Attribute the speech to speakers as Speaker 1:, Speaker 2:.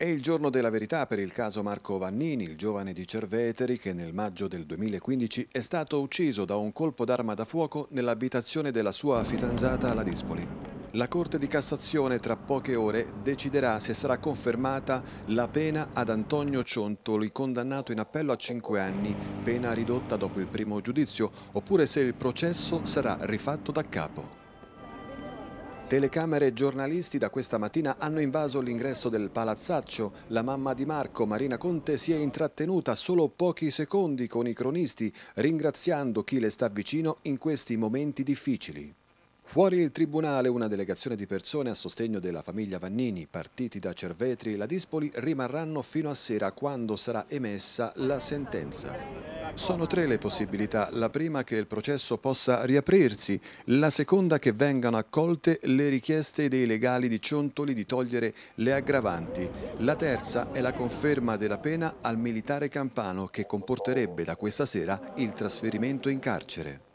Speaker 1: È il giorno della verità per il caso Marco Vannini, il giovane di Cerveteri che nel maggio del 2015 è stato ucciso da un colpo d'arma da fuoco nell'abitazione della sua fidanzata alla Dispoli. La Corte di Cassazione tra poche ore deciderà se sarà confermata la pena ad Antonio Ciontoli, condannato in appello a 5 anni, pena ridotta dopo il primo giudizio, oppure se il processo sarà rifatto da capo. Telecamere e giornalisti da questa mattina hanno invaso l'ingresso del palazzaccio. La mamma di Marco, Marina Conte, si è intrattenuta solo pochi secondi con i cronisti, ringraziando chi le sta vicino in questi momenti difficili. Fuori il tribunale una delegazione di persone a sostegno della famiglia Vannini, partiti da Cervetri e Ladispoli, rimarranno fino a sera quando sarà emessa la sentenza. Sono tre le possibilità. La prima che il processo possa riaprirsi, la seconda che vengano accolte le richieste dei legali di Ciontoli di togliere le aggravanti. La terza è la conferma della pena al militare campano che comporterebbe da questa sera il trasferimento in carcere.